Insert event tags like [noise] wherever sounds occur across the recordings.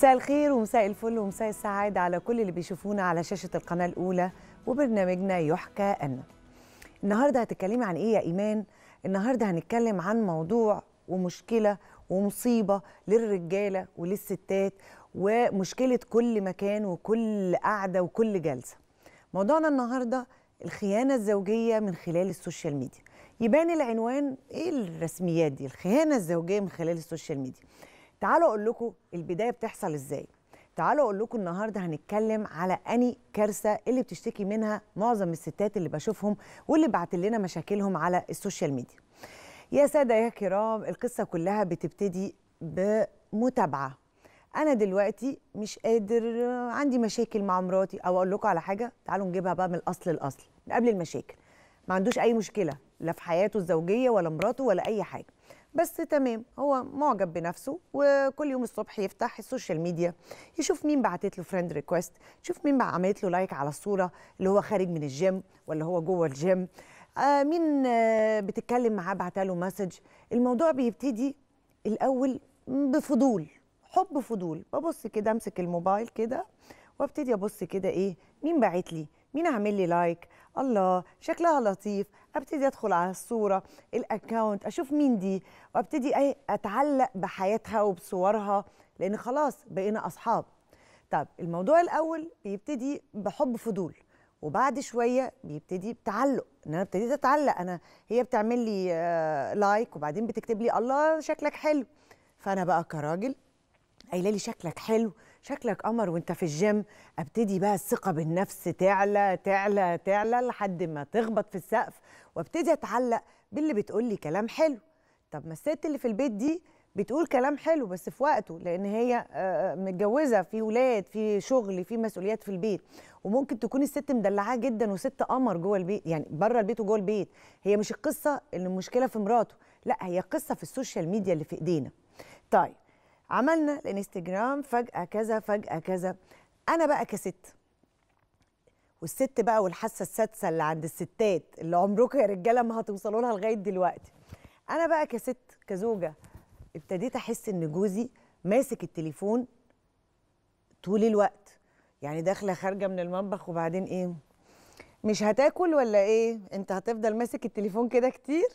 مساء الخير ومساء الفل ومساء السعادة على كل اللي بيشوفونا على شاشة القناة الأولى وبرنامجنا يحكى أن النهاردة هتتكلمي عن إيه يا إيمان؟ النهاردة هنتكلم عن موضوع ومشكلة ومصيبة للرجالة وللستات ومشكلة كل مكان وكل قعدة وكل جلسة موضوعنا النهاردة الخيانة الزوجية من خلال السوشيال ميديا يبان العنوان إيه الرسميات دي الخيانة الزوجية من خلال السوشيال ميديا تعالوا اقول لكم البدايه بتحصل ازاي تعالوا اقول لكم النهارده هنتكلم على اني كارثه اللي بتشتكي منها معظم الستات اللي بشوفهم واللي بعت لنا مشاكلهم على السوشيال ميديا يا ساده يا كرام القصه كلها بتبتدي بمتابعه انا دلوقتي مش قادر عندي مشاكل مع مراتي او اقول لكم على حاجه تعالوا نجيبها بقى من الاصل الاصل من قبل المشاكل ما عندوش اي مشكله لا في حياته الزوجيه ولا مراته ولا اي حاجه بس تمام هو معجب بنفسه وكل يوم الصبح يفتح السوشيال ميديا يشوف مين بعتت له فريند ريكويست يشوف مين عملت له لايك على الصوره اللي هو خارج من الجيم ولا هو جوه الجيم آه مين آه بتتكلم معاه بعتله مسج الموضوع بيبتدي الاول بفضول حب فضول ببص كده امسك الموبايل كده وابتدي ابص كده ايه مين باعت لي مين عامل لي لايك الله شكلها لطيف ابتدي ادخل على الصوره الاكونت اشوف مين دي وابتدي اتعلق بحياتها وبصورها لان خلاص بقينا اصحاب طب الموضوع الاول بيبتدي بحب فضول وبعد شويه بيبتدي بتعلق ان انا ابتديت اتعلق انا هي بتعمل لي آه، لايك وبعدين بتكتب لي الله شكلك حلو فانا بقى كراجل قايله لي شكلك حلو شكلك قمر وانت في الجيم ابتدي بقى الثقه بالنفس تعلى تعلى تعلى لحد ما تخبط في السقف وابتدي اتعلق باللي بتقول لي كلام حلو طب ما الست اللي في البيت دي بتقول كلام حلو بس في وقته لان هي آه، آه، متجوزه في ولاد في شغل في مسؤوليات في البيت وممكن تكون الست مدلعاه جدا وست قمر جوه البيت يعني بره البيت وجوه البيت هي مش القصه اللي المشكله في مراته لا هي قصه في السوشيال ميديا اللي في ايدينا طيب عملنا الانستجرام فجاه كذا فجاه كذا انا بقى كست والست بقى والحاسه السادسه اللي عند الستات اللي عمركم يا رجاله ما هتوصلوا لها لغايه دلوقتي انا بقى كست كزوجه ابتديت احس ان جوزي ماسك التليفون طول الوقت يعني داخله خارجه من المطبخ وبعدين ايه مش هتاكل ولا ايه انت هتفضل ماسك التليفون كده كتير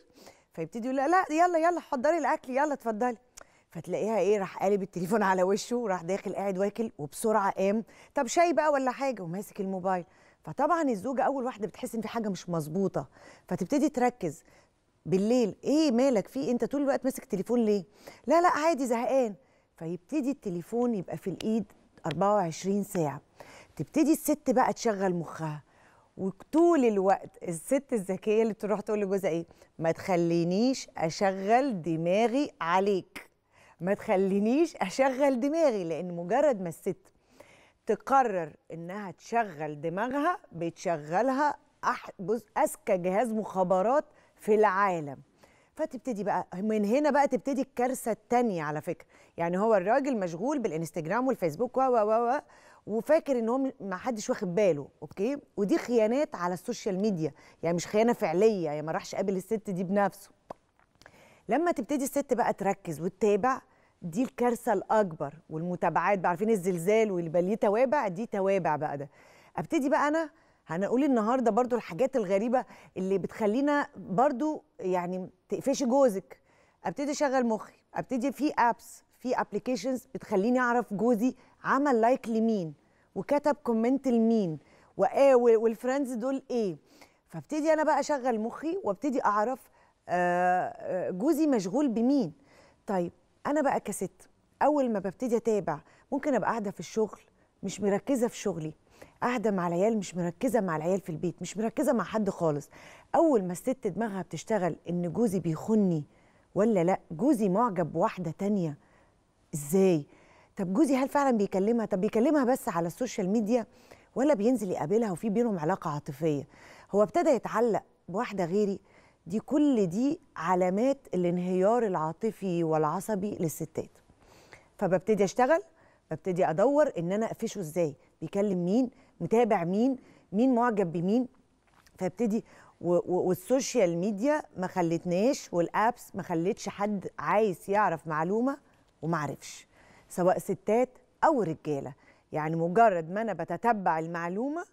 فيبتدي يقول لا لا يلا يلا حضري الاكل يلا اتفضلي فتلاقيها ايه راح قالب التليفون على وشه وراح داخل قاعد واكل وبسرعه قام طب شاي بقى ولا حاجه وماسك الموبايل فطبعا الزوجه اول واحده بتحس ان في حاجه مش مظبوطه فتبتدي تركز بالليل ايه مالك في إيه؟ انت طول الوقت ماسك تليفون ليه لا لا عادي زهقان فيبتدي التليفون يبقى في الايد 24 ساعه تبتدي الست بقى تشغل مخها وطول الوقت الست الذكيه اللي بتروح تقول لجوزها ايه ما تخلينيش اشغل دماغي عليك ما تخلينيش اشغل دماغي لان مجرد ما الست تقرر انها تشغل دماغها بتشغلها اذكى جهاز مخابرات في العالم فتبتدي بقى من هنا بقى تبتدي الكارثه الثانيه على فكره يعني هو الراجل مشغول بالانستجرام والفيسبوك و و و وفاكر ان هو ما حدش واخد باله اوكي ودي خيانات على السوشيال ميديا يعني مش خيانه فعليه يعني ما راحش قابل الست دي بنفسه لما تبتدي الست بقى تركز وتتابع دي الكارثه الاكبر والمتابعات بقى عارفين الزلزال واللي بقى ليه توابع دي توابع بقى ده ابتدي بقى انا هنقول النهارده برضو الحاجات الغريبه اللي بتخلينا برضو يعني تقفشي جوزك ابتدي اشغل مخي ابتدي في ابس في ابلكيشنز بتخليني اعرف جوزي عمل لايك لمين وكتب كومنت لمين وايه والفريندز دول ايه فابتدي انا بقى اشغل مخي وابتدي اعرف آه، آه، جوزي مشغول بمين طيب انا بقى كست اول ما ببتدي اتابع ممكن ابقى قاعده في الشغل مش مركزه في شغلي قاعده مع العيال مش مركزه مع العيال في البيت مش مركزه مع حد خالص اول ما الست دماغها بتشتغل ان جوزي بيخني ولا لا جوزي معجب بواحده تانية ازاي طب جوزي هل فعلا بيكلمها طب بيكلمها بس على السوشيال ميديا ولا بينزل يقابلها وفي بينهم علاقه عاطفيه هو ابتدى يتعلق بواحده غيري دي كل دي علامات الانهيار العاطفي والعصبي للستات فببتدي اشتغل ببتدي ادور ان انا اقفشه ازاي بيكلم مين متابع مين مين معجب بمين فابتدي والسوشيال ميديا ما خلتناش والابس ما خلتش حد عايز يعرف معلومه وما عرفش سواء ستات او رجاله يعني مجرد ما انا بتتبع المعلومه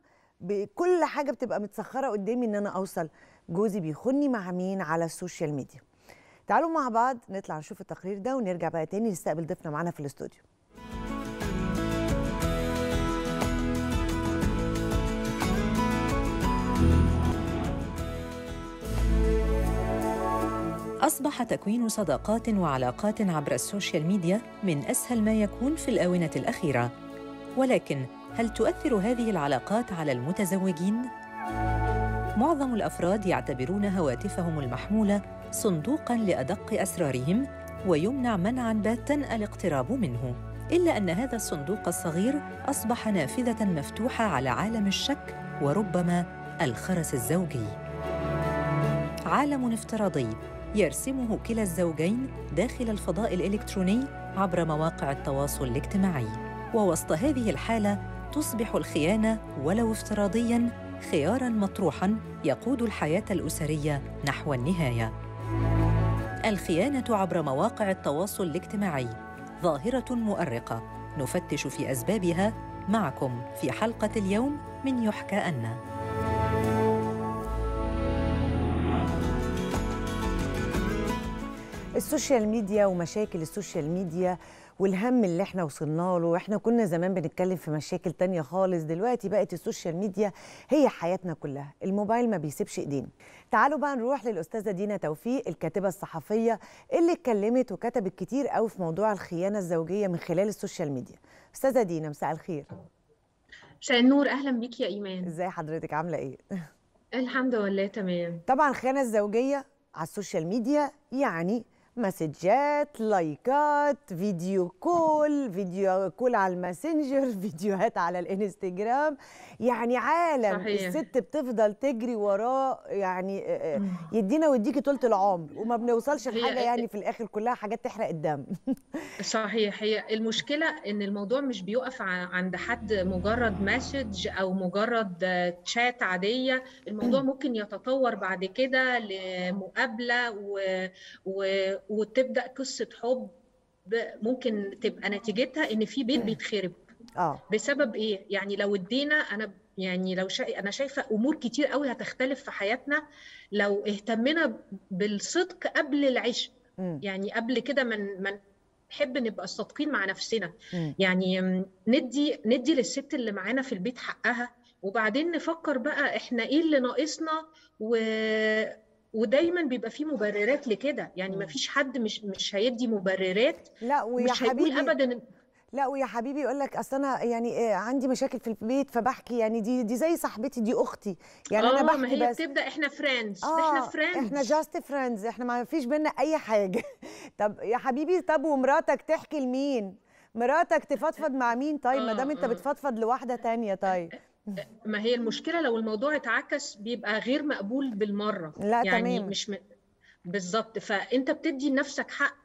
بكل حاجه بتبقى متسخره قدامي ان انا اوصل جوزي بيخني مع مين على السوشيال ميديا تعالوا مع بعض نطلع نشوف التقرير ده ونرجع بقى تاني نستقبل ضيفنا معانا في الاستوديو أصبح تكوين صداقات وعلاقات عبر السوشيال ميديا من أسهل ما يكون في الآونة الأخيرة ولكن هل تؤثر هذه العلاقات على المتزوجين؟ معظم الافراد يعتبرون هواتفهم المحموله صندوقا لادق اسرارهم ويمنع منعا باتا الاقتراب منه الا ان هذا الصندوق الصغير اصبح نافذه مفتوحه على عالم الشك وربما الخرس الزوجي عالم افتراضي يرسمه كلا الزوجين داخل الفضاء الالكتروني عبر مواقع التواصل الاجتماعي ووسط هذه الحاله تصبح الخيانه ولو افتراضيا خياراً مطروحاً يقود الحياة الأسرية نحو النهاية. الخيانة عبر مواقع التواصل الاجتماعي ظاهرة مؤرقة نفتش في أسبابها معكم في حلقة اليوم من يحكى أن السوشيال ميديا ومشاكل السوشيال ميديا والهم اللي احنا وصلنا له واحنا كنا زمان بنتكلم في مشاكل تانية خالص دلوقتي بقت السوشيال ميديا هي حياتنا كلها الموبايل ما بيسيبش ايدينا تعالوا بقى نروح للاستاذه دينا توفيق الكاتبه الصحفيه اللي اتكلمت وكتبت كتير قوي في موضوع الخيانه الزوجيه من خلال السوشيال ميديا استاذه دينا مساء الخير مساء النور اهلا بيك يا ايمان ازاي حضرتك عامله ايه الحمد لله تمام طبعا الخيانه الزوجيه على السوشيال ميديا يعني مسجات لايكات فيديو كول فيديو كول على الماسنجر [laughs] فيديوهات على الانستجرام يعني عالم صحيح. الست بتفضل تجري وراه يعني آه، آه، يدينا ويديكي طولة العمر وما بنوصلش لحاجه آه، يعني في الاخر كلها حاجات تحرق الدم [laughs] صحيح هي المشكله ان الموضوع مش بيقف عند حد مجرد مسج او مجرد تشات عاديه الموضوع [clears throat] ممكن يتطور بعد كده لمقابله و... و... وتبدا قصه حب ممكن تبقى نتيجتها ان في بيت بيتخرب اه بسبب ايه يعني لو ادينا انا يعني لو شا... انا شايفه امور كتير قوي هتختلف في حياتنا لو اهتمنا بالصدق قبل العشق يعني قبل كده من من نحب نبقى صادقين مع نفسنا يعني ندي ندي للست اللي معانا في البيت حقها وبعدين نفكر بقى احنا ايه اللي ناقصنا و... ودايما بيبقى فيه مبررات لكده يعني ما فيش حد مش مش هيدي مبررات لا ويا مش هيقول ابدا لا ويا حبيبي يقول لك اصل انا يعني آه، عندي مشاكل في البيت فبحكي يعني دي دي زي صاحبتي دي اختي يعني انا آه، بحكي ما هي بس بتبدا احنا فريندز آه احنا فريندز احنا جاست فريندز احنا ما فيش بينا اي حاجه [laughs] طب يا حبيبي طب ومراتك تحكي لمين مراتك تفضفض مع مين طيب ما آه، دام انت بتفضفض لواحده تانية طيب ما هي المشكله لو الموضوع اتعكس بيبقى غير مقبول بالمره لا يعني تمام. مش م... بالظبط فانت بتدي لنفسك حق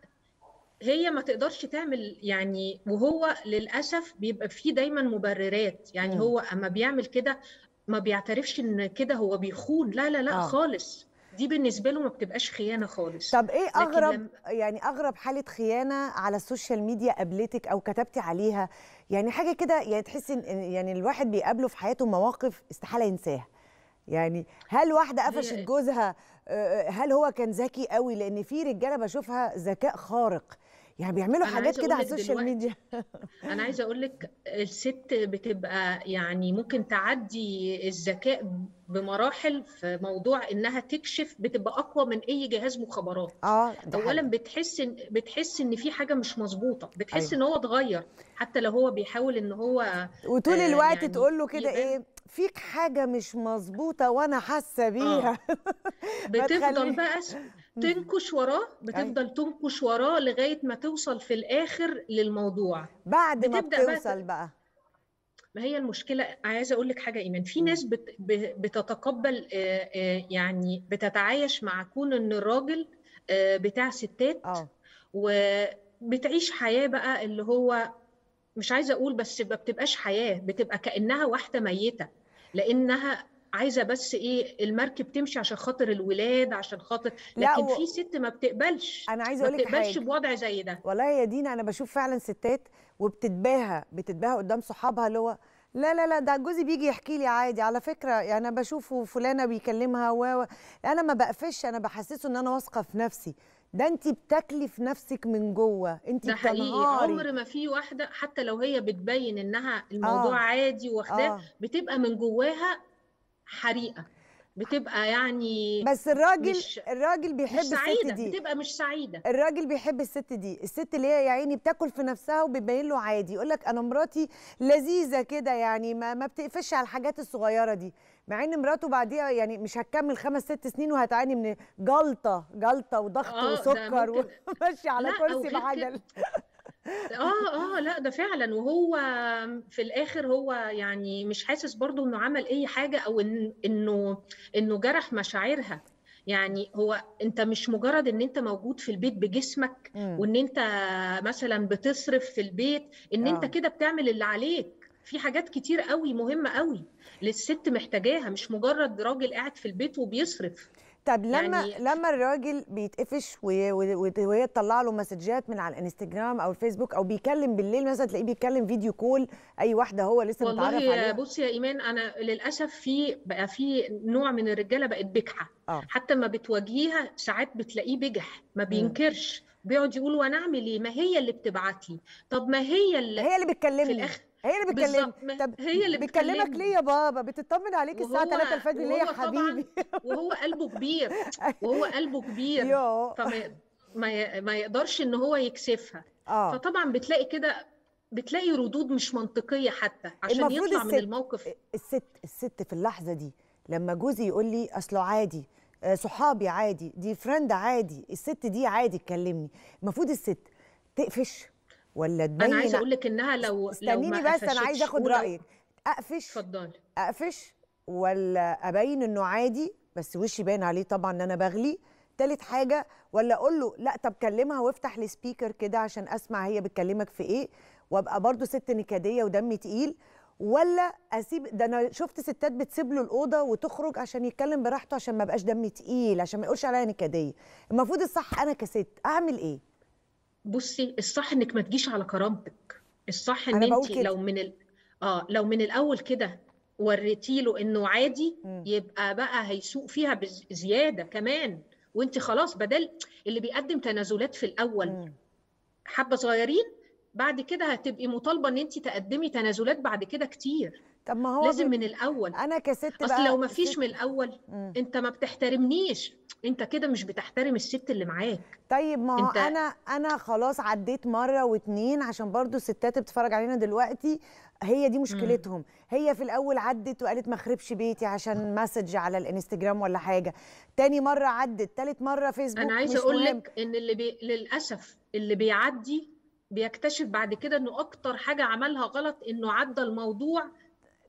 هي ما تقدرش تعمل يعني وهو للاسف بيبقى فيه دايما مبررات يعني م. هو اما بيعمل كده ما بيعترفش ان كده هو بيخون لا لا لا آه. خالص دي بالنسبه له ما بتبقاش خيانه خالص طب ايه اغرب يعني اغرب حاله خيانه على السوشيال ميديا قابلتك او كتبتي عليها يعني حاجه كده يعني تحسي يعني الواحد بيقابله في حياته مواقف استحاله ينساها يعني هل واحده قفشت جوزها آه، آه، هل هو كان ذكي قوي لان في رجاله بشوفها ذكاء خارق يعني بيعملوا حاجات كده على السوشيال ميديا [laughs] انا عايزه اقول لك الست بتبقى يعني ممكن تعدي الذكاء بمراحل في موضوع انها تكشف بتبقى اقوى من اي جهاز مخابرات اه اولا بتحس إن بتحس ان في حاجه مش مظبوطه بتحس أيوة. ان هو اتغير حتى لو هو بيحاول ان هو وطول آه الوقت يعني تقول له كده ايه فيك حاجه مش مظبوطه وانا حاسه بيها آه. [laughs] بتفضل بقى تنكش وراه بتفضل تنكش وراه لغايه ما توصل في الاخر للموضوع بعد ما بتوصل بقى, بقى. ما هي المشكله عايزه اقول لك حاجه ايمان في ناس بتتقبل آه، آه، يعني بتتعايش مع كون ان الراجل آه، بتاع ستات وبتعيش حياه بقى اللي هو مش عايزه اقول بس ما بتبقاش حياه بتبقى كانها واحده ميته لانها عايزه بس ايه المركب تمشي عشان خاطر الولاد عشان خاطر لكن و... في ست ما بتقبلش انا عايزه اقول لك ما بتقبلش حاجة. بوضع زي ده والله يا دينا انا بشوف فعلا ستات وبتتباهى بتتباهى قدام صحابها اللي هو لا لا لا ده جوزي بيجي يحكي لي عادي على فكره يعني انا بشوفه فلانه بيكلمها و انا ما بقفش انا بحسسه ان انا واثقه في نفسي ده انت بتكلف في نفسك من جوه انت ده حقيقي عمر ما في واحده حتى لو هي بتبين انها الموضوع آه. عادي واخداه آه. بتبقى من جواها حريقه بتبقى يعني بس الراجل مش الراجل بيحب مش الست دي بتبقى مش سعيده الراجل بيحب الست دي الست اللي هي يا عيني بتاكل في نفسها وبيبين له عادي يقول لك انا مراتي لذيذه كده يعني ما, ما بتقفش على الحاجات الصغيره دي مع ان مراته بعديها يعني مش هتكمل خمس ست سنين وهتعاني من جلطه جلطه وضغط آه، وسكر وماشيه على كرسي بعجل اه اه لأ ده فعلًا، وهو في الآخر هو يعني مش حاسس برضه إنه عمل أي حاجة أو إن إنه إنه جرح مشاعرها، يعني هو أنت مش مجرد إن أنت موجود في البيت بجسمك، وإن أنت مثلًا بتصرف في البيت، إن أنت آه. كده بتعمل اللي عليك، في حاجات كتير قوي مهمة قوي للست محتاجاها مش مجرد راجل قاعد في البيت وبيصرف. طب لما يعني لما الراجل بيتقفش وهي تطلع له مسجات من على الانستجرام او الفيسبوك او بيكلم بالليل مثلا تلاقيه بيتكلم فيديو كول اي واحده هو لسه والله متعرف عليها بصي يا ايمان انا للاسف في بقى في نوع من الرجاله بقت بجحه آه. حتى ما بتواجهيها ساعات بتلاقيه بجح ما بينكرش بيقعد يقول وانا اعمل ايه ما هي اللي بتبعت لي طب ما هي اللي هي اللي بتكلمني في الاخر هي اللي بتكلم طب هي اللي بتكلمك ليه يا بابا بتطمن عليك الساعه 3 الفجر ليه يا حبيبي [laughs] وهو قلبه كبير وهو قلبه كبير فما ما ما يقدرش ان هو يكسفها آه. فطبعا بتلاقي كده بتلاقي ردود مش منطقيه حتى عشان يطلع الست من الموقف الست الست في اللحظه دي لما جوزي يقول لي اصله عادي آه، صحابي عادي دي فرند عادي الست دي عادي تكلمني المفروض الست تقفش ولا تبين انا عايزه اقول لك انها لو استنيني لو بس انا عايزه اخد رايك اقفش اتفضلي اقفش ولا ابين انه عادي بس وشي باين عليه طبعا ان انا بغلي تالت حاجه ولا اقول له لا طب كلمها وافتح السبيكر كده عشان اسمع هي بتكلمك في ايه وابقى برضو ست نكاديه ودمي تقيل ولا اسيب ده انا شفت ستات بتسيب له الاوضه وتخرج عشان يتكلم براحته عشان ما بقاش دمي تقيل عشان ما يقولش عليا نكديه المفروض الصح انا كست اعمل ايه بصي الصح انك ما تجيش على كرامتك الصح ان انت كده لو من ال... اه لو من الاول كده وريتي له انه عادي م. يبقى بقى هيسوق فيها بزياده كمان وانت خلاص بدل اللي بيقدم تنازلات في الاول حبه صغيرين بعد كده هتبقي مطالبه ان انت تقدمي تنازلات بعد كده كتير طب ما هو لازم بي... من الاول انا كست اصل لو ما فيش من الاول م. انت ما بتحترمنيش انت كده مش بتحترم الست اللي معاك طيب ما هو انت... انا انا خلاص عديت مره واتنين عشان برضو الستات بتتفرج علينا دلوقتي هي دي مشكلتهم هي في الاول عدت وقالت ما خربش بيتي عشان مسج على الانستجرام ولا حاجه تاني مره عدت تالت مره فيسبوك انا عايزه اقول لك ان اللي بي... للاسف اللي بيعدي بيكتشف بعد كده انه اكتر حاجه عملها غلط انه عدى الموضوع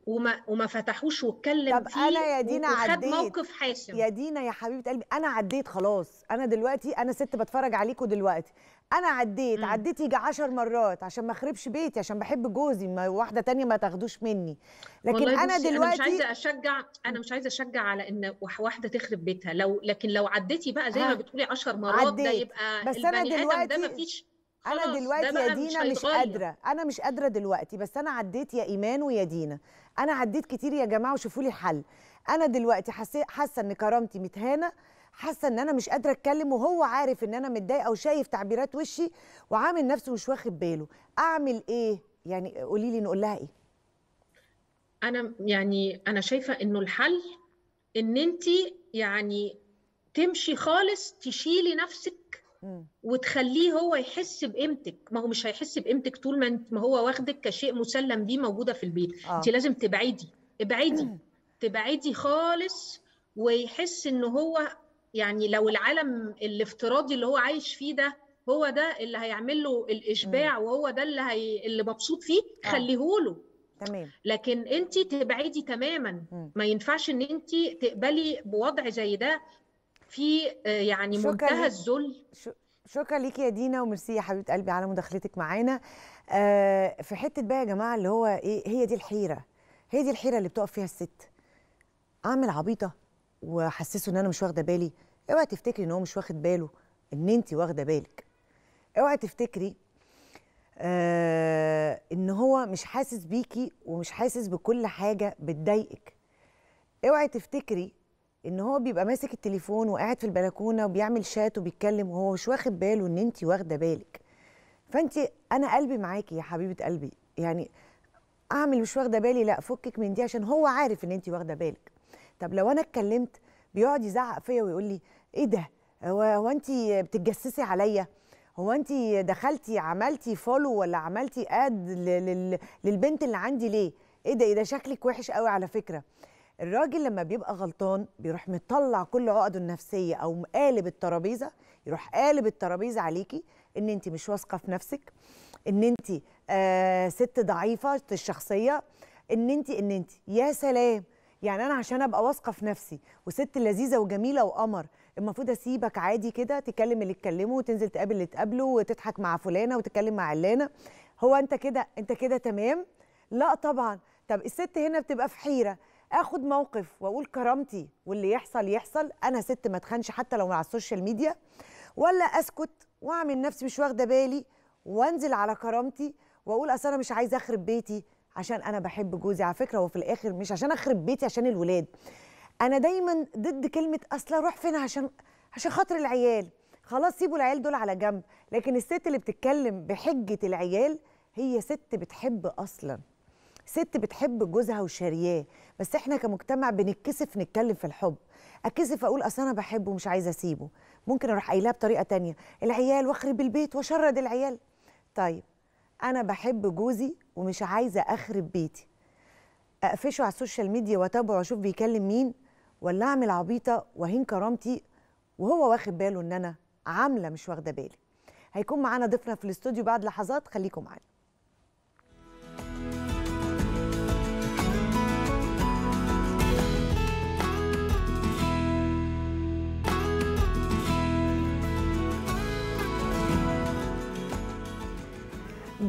وما وما فتحوش واتكلم طب فيه انا يا دينا عديت موقف حاشم يا دينا يا حبيبه قلبي انا عديت خلاص انا دلوقتي انا ست بتفرج عليكم دلوقتي انا عديت م. عديت يجي 10 مرات عشان ما اخربش بيتي عشان بحب جوزي ما واحده تانية ما تاخدوش مني لكن انا دلوقتي انا مش عايزه اشجع انا مش عايزه اشجع على ان واحده تخرب بيتها لو لكن لو عديتي بقى زي ما بتقولي 10 مرات عديت. ده يبقى بس انا دلوقتي ده مفيش انا دلوقتي يا دينا مش, مش قادره انا مش قادره دلوقتي بس انا عديت يا ايمان ويا دينا انا عديت كتير يا جماعه وشوفوا لي حل انا دلوقتي حاسه ان كرامتي متهانه حاسه ان انا مش قادره اتكلم وهو عارف ان انا متضايقه وشايف تعبيرات وشي وعامل نفسه مش واخد باله اعمل ايه يعني قولي لي نقول لها ايه انا يعني انا شايفه انه الحل ان انت يعني تمشي خالص تشيلي نفسك وتخليه هو يحس بقيمتك ما هو مش هيحس بقيمتك طول ما ما هو واخدك كشيء مسلم بيه موجوده في البيت آه. انت لازم تبعدي ابعدي تبعدي خالص ويحس ان هو يعني لو العالم الافتراضي اللي هو عايش فيه ده هو ده اللي هيعمل له الاشباع م. وهو ده اللي هي اللي مبسوط فيه آه. خليهوله تمام لكن انت تبعدي تماما م. ما ينفعش ان انت تقبلي بوضع زي ده في آه، يعني منتهى الذل شكرا ليكي يا دينا وميرسي يا حبيبه قلبي على مداخلتك معانا آه، في حته بقى يا جماعه اللي هو ايه هي دي الحيره هي دي الحيره اللي بتقف فيها الست اعمل عبيطه واحسسه ان انا مش واخده بالي اوعي تفتكري ان هو مش واخد باله ان انت واخده بالك اوعي تفتكري آه ان هو مش حاسس بيكي ومش حاسس بكل حاجه بتضايقك اوعي تفتكري ان هو بيبقى ماسك التليفون وقاعد في البلكونه وبيعمل شات وبيتكلم وهو مش واخد باله ان انت واخده بالك فانت انا قلبي معاكي يا حبيبه قلبي يعني اعمل مش واخده بالي لا فكك من دي عشان هو عارف ان انت واخده بالك طب لو انا اتكلمت بيقعد يزعق فيا ويقول لي ايه ده هو هو انت بتتجسسي عليا هو انت دخلتي عملتي فولو ولا عملتي اد للبنت اللي عندي ليه ايه ده ايه ده شكلك وحش قوي على فكره الراجل لما بيبقى غلطان بيروح مطلع كل عقده النفسيه او قالب الترابيزه يروح قالب الترابيزه عليكي ان انت مش واثقه في نفسك ان انت آه ست ضعيفه الشخصيه ان انت ان انت يا سلام يعني انا عشان ابقى واثقه في نفسي وست لذيذه وجميله وقمر المفروض اسيبك عادي كده تكلم اللي تكلمه وتنزل تقابل اللي تقابله وتضحك مع فلانه وتتكلم مع علانه هو انت كده انت كده تمام لا طبعا طب الست هنا بتبقى في حيره اخد موقف واقول كرامتي واللي يحصل يحصل انا ست ما اتخانش حتى لو على السوشيال ميديا ولا اسكت واعمل نفسي مش واخده بالي وانزل على كرامتي واقول اصل انا مش عايزه اخرب بيتي عشان انا بحب جوزي على فكره وفي الاخر مش عشان اخرب بيتي عشان الولاد انا دايما ضد كلمه اصل اروح فين عشان عشان خاطر العيال خلاص سيبوا العيال دول على جنب لكن الست اللي بتتكلم بحجه العيال هي ست بتحب اصلا ست بتحب جوزها وشارياه بس احنا كمجتمع بنتكسف نتكلم في الحب اتكسف اقول اصل انا بحبه ومش عايزه اسيبه ممكن اروح قايلها بطريقه تانية العيال واخرب البيت واشرد العيال طيب انا بحب جوزي ومش عايزه اخرب بيتي اقفشه على السوشيال ميديا واتابعه واشوف بيكلم مين ولا اعمل عبيطه واهين كرامتي وهو واخد باله ان انا عامله مش واخده بالي هيكون معانا ضيفنا في الاستوديو بعد لحظات خليكم معانا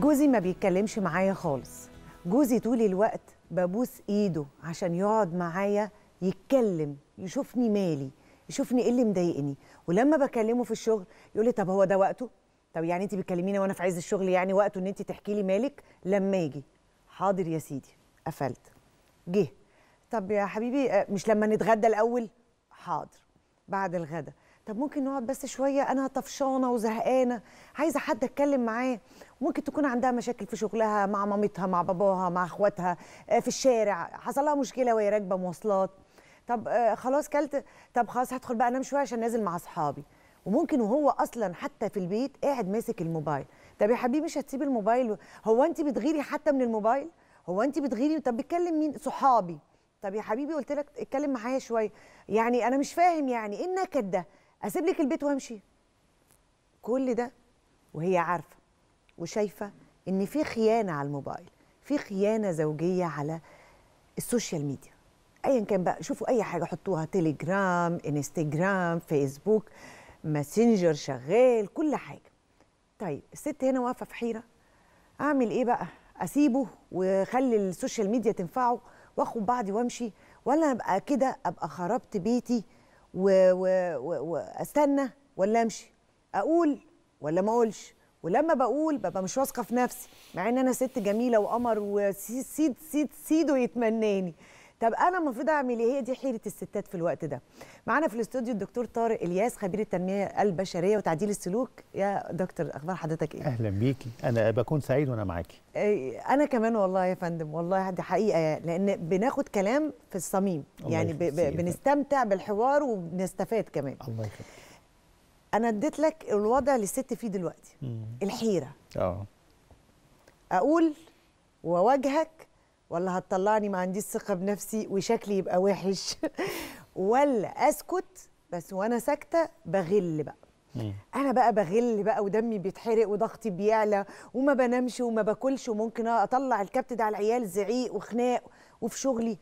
جوزي ما بيتكلمش معايا خالص جوزي طول الوقت ببوس ايده عشان يقعد معايا يتكلم يشوفني مالي يشوفني ايه اللي مضايقني ولما بكلمه في الشغل يقول لي طب هو ده وقته طب يعني انت بتكلميني وانا في عز الشغل يعني وقته ان انت تحكي لي مالك لما اجي حاضر يا سيدي قفلت جه طب يا حبيبي آه، مش لما نتغدى الاول حاضر بعد الغدا طب ممكن نقعد بس شويه انا طفشانه وزهقانه عايزه حد اتكلم معاه ممكن تكون عندها مشاكل في شغلها مع مامتها مع باباها مع اخواتها آه، في الشارع حصل لها مشكله وهي راكبه مواصلات طب آه، خلاص كلت طب خلاص هدخل بقى انام شويه عشان نازل مع اصحابي وممكن وهو اصلا حتى في البيت قاعد ماسك الموبايل طب يا حبيبي مش هتسيب الموبايل هو انت بتغيري حتى من الموبايل هو انت بتغيري طب بتكلم مين صحابي طب يا حبيبي قلت لك اتكلم معايا شويه يعني انا مش فاهم يعني ايه النكد ده اسيب لك البيت وامشي كل ده وهي عارفه وشايفه ان في خيانه على الموبايل في خيانه زوجيه على السوشيال ميديا ايا كان بقى شوفوا اي حاجه حطوها تليجرام انستجرام فيسبوك ماسنجر شغال كل حاجه طيب الست هنا واقفه في حيره اعمل ايه بقى اسيبه وخلي السوشيال ميديا تنفعه واخد بعضي وامشي ولا ابقى كده ابقى خربت بيتي واستنى و... و... ولا امشي اقول ولا ما اقولش ولما بقول ببقى مش واثقه في نفسي مع ان انا ست جميله وقمر وسيد سيد سيد سيدو يتمناني طب انا المفروض اعمل ايه هي دي حيره الستات في الوقت ده معانا في الاستوديو الدكتور طارق الياس خبير التنميه البشريه وتعديل السلوك يا دكتور اخبار حضرتك ايه اهلا بيكي انا بكون سعيد وانا معاكي انا كمان والله يا فندم والله دي حقيقه لان بناخد كلام في الصميم يعني ب... ب... بنستمتع بالحوار وبنستفاد كمان الله يخليك انا اديت لك الوضع اللي الست فيه دلوقتي مم. الحيره اه اقول واواجهك ولا هتطلعني ما عنديش ثقه بنفسي وشكلي يبقى وحش [laughs] ولا اسكت بس وانا ساكته بغل بقى مم. انا بقى بغل بقى ودمي بيتحرق وضغطي بيعلى وما بنامش وما باكلش وممكن اطلع الكبت ده على العيال زعيق وخناق وفي شغلي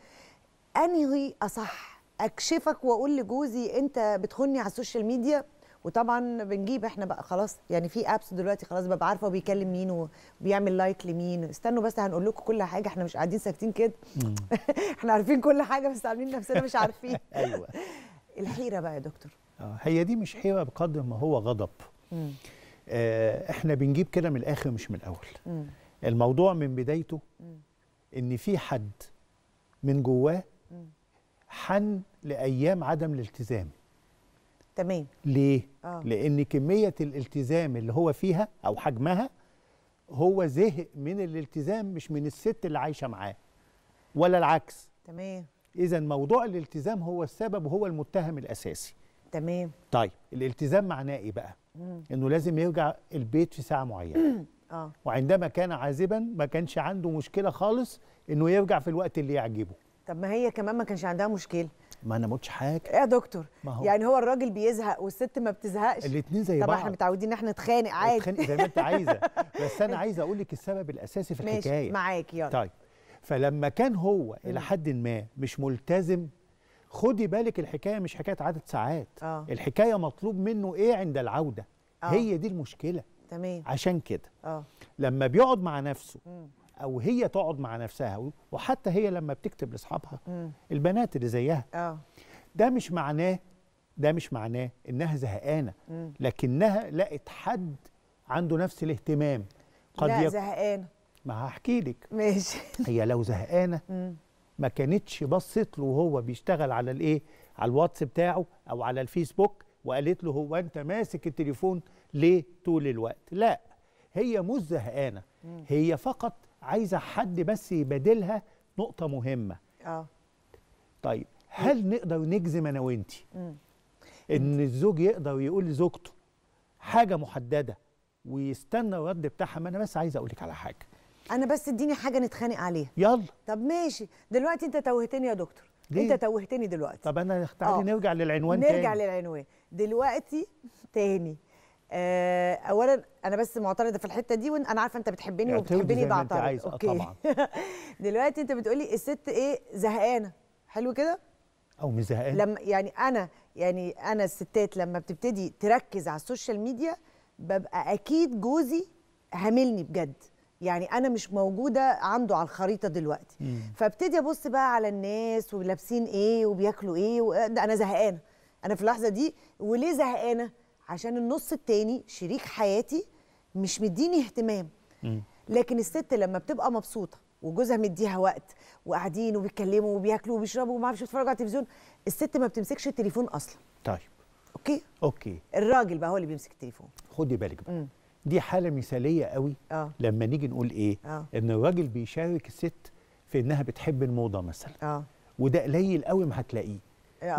انهي اصح اكشفك واقول لجوزي انت بتخني على السوشيال ميديا وطبعا بنجيب احنا بقى خلاص يعني في ابس دلوقتي خلاص ببقى عارفه بيكلم مين وبيعمل لايك لمين استنوا بس هنقول لكم كل حاجه احنا مش قاعدين ساكتين كده [laughs] احنا عارفين كل حاجه بس عاملين نفسنا مش عارفين [laughs] ايوه الحيره بقى يا دكتور آه، هي دي مش حيره بقدر ما هو غضب آه احنا بنجيب كده من الاخر مش من الاول مم. الموضوع من بدايته مم. ان في حد من جواه حن لايام عدم الالتزام تمام ليه؟ آه. لأن كمية الالتزام اللي هو فيها أو حجمها هو زهق من الالتزام مش من الست اللي عايشة معاه ولا العكس تمام إذا موضوع الالتزام هو السبب وهو المتهم الأساسي تمام طيب الالتزام معناه إيه بقى؟ مم. إنه لازم يرجع البيت في ساعة معينة [coughs] آه. وعندما كان عازبا ما كانش عنده مشكلة خالص إنه يرجع في الوقت اللي يعجبه طب ما هي كمان ما كانش عندها مشكله ما انا ما قلتش حاجه يا دكتور ما هو. يعني هو الراجل بيزهق والست ما بتزهقش الاثنين زي طب بعض طب احنا متعودين ان احنا نتخانق عادي نتخانق زي ما انت عايزه [laughs] بس انا عايزه اقول لك السبب الاساسي في الحكايه ماشي معاك يلا طيب فلما كان هو الى حد ما مش ملتزم خدي بالك الحكايه مش حكايه عدد ساعات آه. الحكايه مطلوب منه ايه عند العوده آه. هي دي المشكله تمام عشان كده آه. لما بيقعد مع نفسه او هي تقعد مع نفسها وحتى هي لما بتكتب لاصحابها البنات اللي زيها آه. ده مش معناه ده مش معناه انها زهقانه لكنها لقت حد عنده نفس الاهتمام قد لا زهقانه ما هحكي لك ماشي [laughs] هي لو زهقانه ما كانتش بصت له وهو بيشتغل على الايه على الواتس بتاعه او على الفيسبوك وقالت له هو انت ماسك التليفون ليه طول الوقت لا هي مش زهقانه هي فقط عايزه حد بس يبادلها نقطه مهمه اه طيب هل نقدر نجزم انا وانتي ان الزوج يقدر يقول لزوجته حاجه محدده ويستنى الرد بتاعها ما انا بس عايز اقول لك على حاجه انا بس اديني حاجه نتخانق عليها يلا طب ماشي دلوقتي انت توهتني يا دكتور ليه؟ انت توهتني دلوقتي طب انا تعالي آه. نرجع للعنوان نرجع تاني نرجع للعنوان دلوقتي تاني آه، اولا انا بس معترضه في الحته دي وانا عارفه انت بتحبني وبتحبني بعترض آه، اوكي طبعا [laughs] دلوقتي انت بتقولي الست ايه زهقانه حلو كده او مش زهقانه لما يعني انا يعني انا الستات لما بتبتدي تركز على السوشيال ميديا ببقى اكيد جوزي هاملني بجد يعني انا مش موجوده عنده على الخريطه دلوقتي فابتدي ابص بقى على الناس ولابسين ايه وبياكلوا ايه انا زهقانه انا في اللحظه دي وليه زهقانه عشان النص التاني شريك حياتي مش مديني اهتمام لكن الست لما بتبقى مبسوطه وجوزها مديها وقت وقاعدين وبيتكلموا وبياكلوا وبيشربوا وما اعرفش بيتفرجوا على التلفزيون الست ما بتمسكش التليفون اصلا طيب اوكي اوكي الراجل بقى هو اللي بيمسك التليفون خدي بالك بقى م. دي حاله مثاليه قوي آه. لما نيجي نقول ايه آه. ان الراجل بيشارك الست في انها بتحب الموضه مثلا آه. وده قليل قوي ما هتلاقيه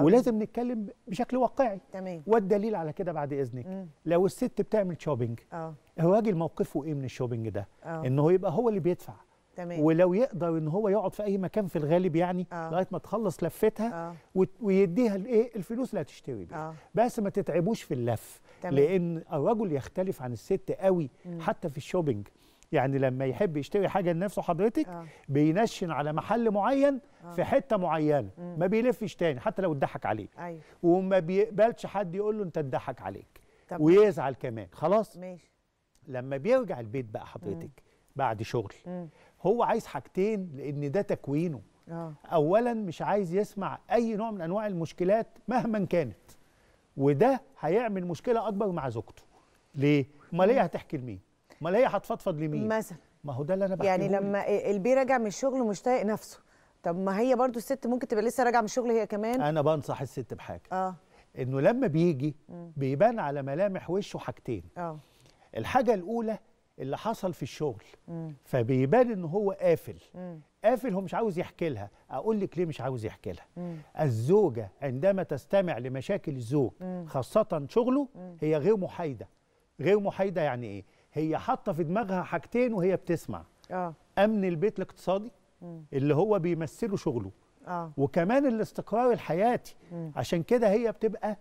ولازم نتكلم بشكل واقعي تمام والدليل على كده بعد اذنك مم. لو الست بتعمل شوبينج اه الراجل موقفه ايه من الشوبينج ده أوه. ان هو يبقى هو اللي بيدفع تمام ولو يقدر ان هو يقعد في اي مكان في الغالب يعني آه. لغايه ما تخلص لفتها آه. ويديها الايه الفلوس اللي هتشتري بيها آه. بس ما تتعبوش في اللف تمام. لان الرجل يختلف عن الست قوي مم. حتى في الشوبينج يعني لما يحب يشتري حاجه لنفسه حضرتك آه. بينشن على محل معين آه. في حته معينه مم. ما بيلفش تاني حتى لو اتضحك عليه أيوه. وما بيقبلش حد يقول له انت اتضحك عليك طبعا. ويزعل كمان خلاص ماشي لما بيرجع البيت بقى حضرتك مم. بعد شغل مم. هو عايز حاجتين لان ده تكوينه آه. اولا مش عايز يسمع اي نوع من انواع المشكلات مهما كانت وده هيعمل مشكله اكبر مع زوجته ليه امال هي هتحكي لمين امال هي هتفضفض لمين مثلا ما هو ده اللي انا بحكيه يعني لما البي راجع من الشغل مشتاق نفسه طب ما هي برضو الست ممكن تبقى لسه راجعه من الشغل هي كمان انا بنصح الست بحاجه اه انه لما بيجي بيبان على ملامح وشه حاجتين اه الحاجه الاولى اللي حصل في الشغل مم. فبيبان ان هو قافل قافل هو مش عاوز يحكي لها اقول لك ليه مش عاوز يحكي لها مم. الزوجه عندما تستمع لمشاكل الزوج مم. خاصه شغله مم. هي غير محايده غير محايده يعني ايه هي حاطه في دماغها حاجتين وهي بتسمع اه امن البيت الاقتصادي م. اللي هو بيمثله شغله آه. وكمان الاستقرار الحياتي م. عشان كده هي بتبقى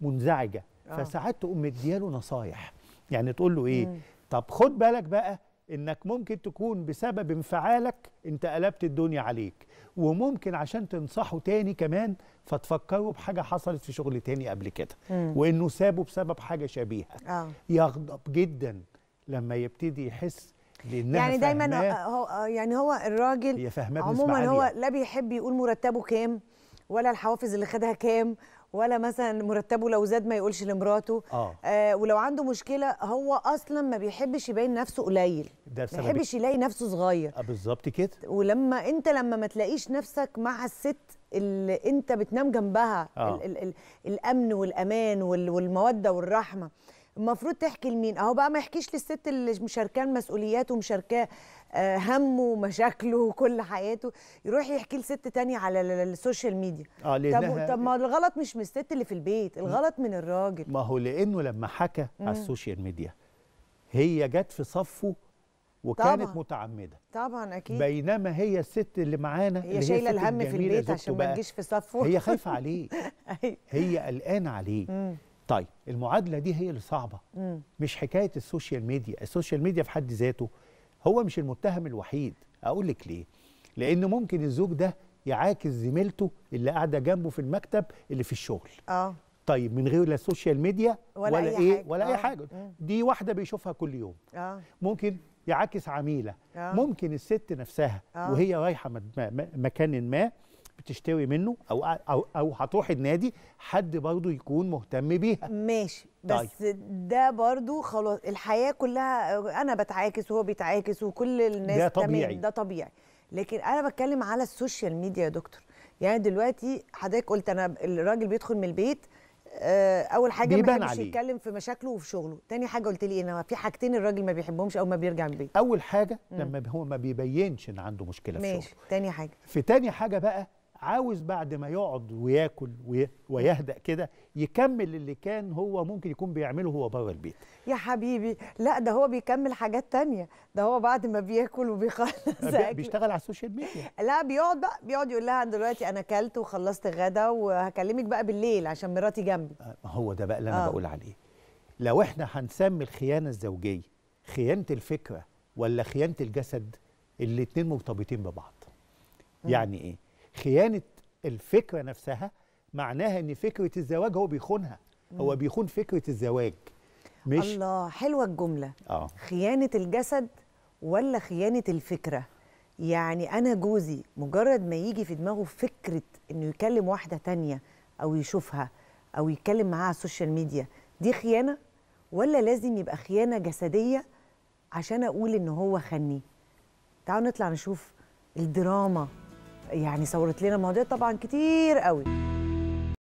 منزعجه آه. فساعات تقوم مدياله نصايح يعني تقول له ايه م. طب خد بالك بقى انك ممكن تكون بسبب انفعالك انت قلبت الدنيا عليك وممكن عشان تنصحه تاني كمان فتفكروا بحاجه حصلت في شغل تاني قبل كده م. وانه سابه بسبب حاجه شبيهه آه. يغضب جدا لما يبتدي يحس لانها يعني دايما هو آه، يعني هو الراجل عموما هو لا بيحب يقول مرتبه كام ولا الحوافز اللي خدها كام ولا مثلا مرتبه لو زاد ما يقولش لمراته آه. آه ولو عنده مشكله هو اصلا ما بيحبش يبين نفسه قليل ما بيحبش إيه؟ يلاقي نفسه صغير آه بالظبط كده ولما انت لما ما تلاقيش نفسك مع الست اللي انت بتنام جنبها آه. الـ الـ الامن والامان والموده والرحمه المفروض تحكي لمين اهو بقى ما يحكيش للست اللي مشاركاه المسؤوليات ومشاركاه آه، همه ومشاكله وكل حياته يروح يحكي لست تانية على السوشيال ميديا اه طب, طب ما الغلط مش من الست اللي في البيت الغلط من الراجل ما هو لانه لما حكى مم. على السوشيال ميديا هي جت في صفه وكانت طبعًا. متعمده طبعا اكيد بينما هي الست اللي معانا هي شايله الهم في البيت عشان ما تجيش في صفه هي [laughs] خايفه عليه أيوه. هي قلقانه عليه طيب المعادله دي هي اللي صعبه مم. مش حكايه السوشيال ميديا السوشيال ميديا في حد ذاته هو مش المتهم الوحيد اقول لك ليه لان ممكن الزوج ده يعاكس زميلته اللي قاعده جنبه في المكتب اللي في الشغل اه طيب من غير لا السوشيال ميديا ولا, ولا أي ايه حاجة. ولا أوه. اي آه. حاجه مم. دي واحده بيشوفها كل يوم آه. ممكن يعاكس عميله أوه. ممكن الست نفسها أوه. وهي رايحه مكان ما تشتري منه او او, أو هتروح النادي حد برضه يكون مهتم بيها ماشي بس طيب. ده برضه خلاص الحياه كلها انا بتعاكس وهو بيتعاكس وكل الناس ده طبيعي ده طبيعي لكن انا بتكلم على السوشيال ميديا يا دكتور يعني دلوقتي حضرتك قلت انا الراجل بيدخل من البيت آه، اول حاجه ما بيحبش يتكلم في مشاكله وفي شغله تاني حاجه قلت لي ان في حاجتين الراجل ما بيحبهمش او ما بيرجع من البيت اول حاجه لما هو ما بيبينش ان عنده مشكله ماشي. في شغله ماشي تاني حاجه في تاني حاجه بقى عاوز بعد ما يقعد وياكل ويهدأ كده يكمل اللي كان هو ممكن يكون بيعمله هو بره البيت يا حبيبي لا ده هو بيكمل حاجات تانية ده هو بعد ما بياكل وبيخلص بيشتغل على السوشيال ميديا لا بيقعد بقى بيقعد يقول لها دلوقتي انا اكلت وخلصت غدا وهكلمك بقى بالليل عشان مراتي جنبي آه، ما هو ده بقى اللي انا آه. بقول عليه لو احنا هنسمي الخيانه الزوجيه خيانه الفكره ولا خيانه الجسد الاثنين مرتبطين ببعض يعني ايه خيانه الفكره نفسها معناها ان فكره الزواج هو بيخونها هو بيخون فكره الزواج مش الله حلوه الجمله آه. خيانه الجسد ولا خيانه الفكره يعني انا جوزي مجرد ما يجي في دماغه فكره انه يكلم واحده تانية او يشوفها او يتكلم معاها على السوشيال ميديا دي خيانه ولا لازم يبقى خيانه جسديه عشان اقول ان هو خني تعالوا نطلع نشوف الدراما يعني صورت لنا مواضيع طبعا كتير قوي